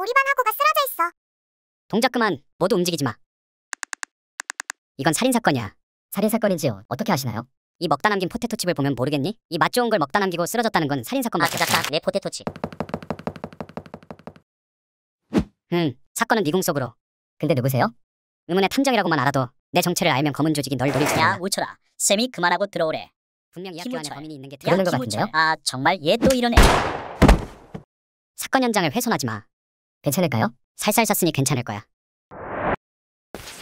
우리반 하고가 쓰러져 있어. 동작 그만. 모두 움직이지 마. 이건 살인사건이야. 살인사건인지 요 어떻게 아시나요? 이 먹다 남긴 포테토칩을 보면 모르겠니? 이 맛 좋은 걸 먹다 남기고 쓰러졌다는 건 살인사건 맞아. 맞다. 내 포테토칩. 응. 사건은 미궁 속으로. 근데 누구세요? 의문의 탐정이라고만 알아도 내 정체를 알면 검은 조직이 널 노릴 거야. 야, 우철아. 쌤이 그만하고 들어오래. 분명 이 학교 안에 범인이 있는 게 들리는 것 같은데요? 아, 정말 얘 또 이런 애. 사건 현장을 훼손하지 마. 괜찮을까요? 살살 썼으니 괜찮을 거야.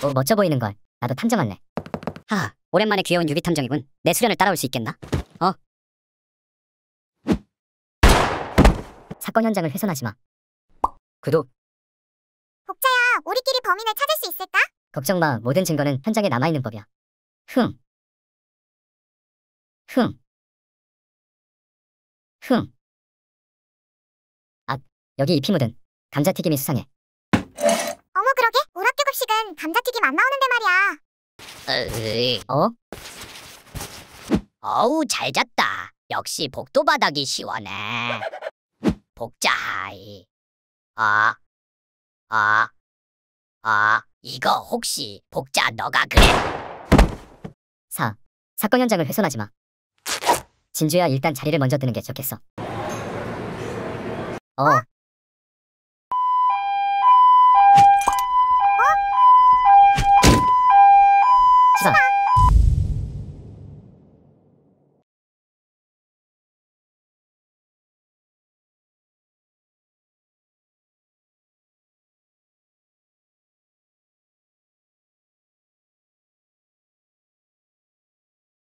오, 어, 멋져 보이는 걸. 나도 탐정할래. 하, 오랜만에 귀여운 유비 탐정이군. 내 수련을 따라올 수 있겠나? 어. 사건 현장을 훼손하지 마. 구독. 복자야, 우리끼리 범인을 찾을 수 있을까? 걱정 마. 모든 증거는 현장에 남아 있는 법이야. 흠. 흠. 흠. 아, 여기 잎이 묻은 감자튀김이 수상해. 어머 그러게 오락교급식은 감자튀김 안 나오는데 말이야. 어? 어우 잘 잤다. 역시 복도 바닥이 시원해. 복자이. 아, 아, 아. 이거 혹시 복자 너가 그래? 사 사건 현장을 훼손하지 마. 진주야 일단 자리를 먼저 드는 게 좋겠어. 어?